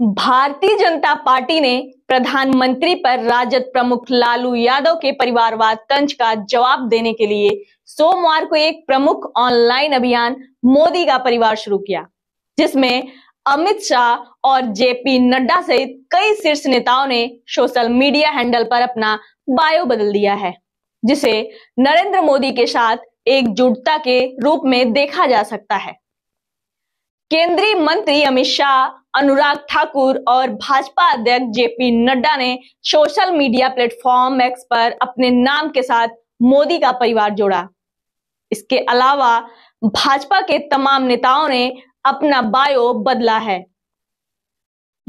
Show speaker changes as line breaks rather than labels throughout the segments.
भारतीय जनता पार्टी ने प्रधानमंत्री पर राजद प्रमुख लालू यादव के परिवारवाद तंज का जवाब देने के लिए सोमवार को एक प्रमुख ऑनलाइन अभियान मोदी का परिवार शुरू किया जिसमें अमित शाह और जेपी नड्डा सहित कई शीर्ष नेताओं ने सोशल मीडिया हैंडल पर अपना बायो बदल दिया है जिसे नरेंद्र मोदी के साथ एकजुटता के रूप में देखा जा सकता है केंद्रीय मंत्री अमित शाह अनुराग ठाकुर और भाजपा अध्यक्ष जेपी नड्डा ने सोशल मीडिया प्लेटफॉर्म एक्स पर अपने नाम के साथ मोदी का परिवार जोड़ा इसके अलावा भाजपा के तमाम नेताओं ने अपना बायो बदला है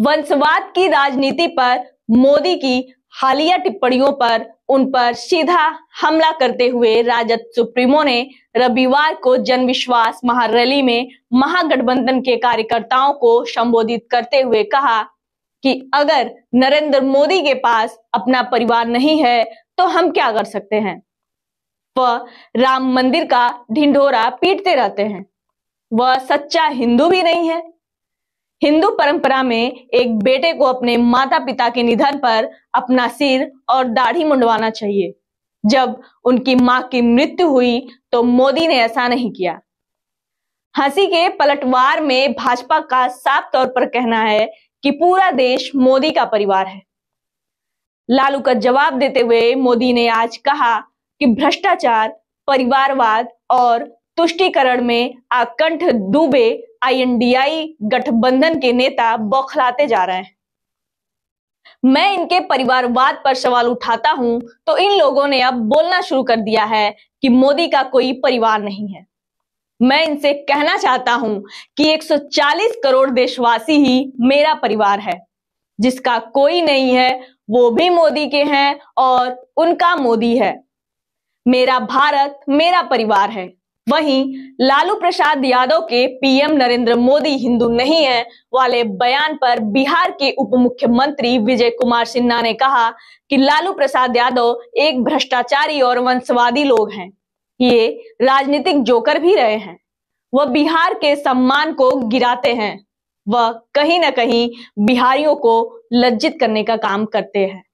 वंशवाद की राजनीति पर मोदी की हालिया टिप्पणियों पर उन पर सीधा हमला करते हुए राजद सुप्रीमो ने रविवार को जनविश्वास महारैली में महागठबंधन के कार्यकर्ताओं को संबोधित करते हुए कहा कि अगर नरेंद्र मोदी के पास अपना परिवार नहीं है तो हम क्या कर सकते हैं वह राम मंदिर का ढिंढोरा पीटते रहते हैं वह सच्चा हिंदू भी नहीं है हिंदू परंपरा में एक बेटे को अपने माता पिता के निधन पर अपना सिर और दाढ़ी मुंडवाना चाहिए जब उनकी मां की मृत्यु हुई तो मोदी ने ऐसा नहीं किया हंसी के पलटवार में भाजपा का साफ तौर पर कहना है कि पूरा देश मोदी का परिवार है लालू का जवाब देते हुए मोदी ने आज कहा कि भ्रष्टाचार परिवारवाद और तुष्टीकरण में आकंठ डूबे आईएनडीआई गठबंधन के नेता बौखलाते जा रहे हैं मैं इनके परिवारवाद पर सवाल उठाता हूं तो इन लोगों ने अब बोलना शुरू कर दिया है कि मोदी का कोई परिवार नहीं है मैं इनसे कहना चाहता हूं कि 140 करोड़ देशवासी ही मेरा परिवार है जिसका कोई नहीं है वो भी मोदी के हैं और उनका मोदी है मेरा भारत मेरा परिवार है वहीं लालू प्रसाद यादव के पीएम नरेंद्र मोदी हिंदू नहीं है वाले बयान पर बिहार के उप मुख्यमंत्री विजय कुमार सिन्हा ने कहा कि लालू प्रसाद यादव एक भ्रष्टाचारी और वंशवादी लोग हैं ये राजनीतिक जोकर भी रहे हैं वह बिहार के सम्मान को गिराते हैं वह कहीं ना कहीं बिहारियों को लज्जित करने का काम करते हैं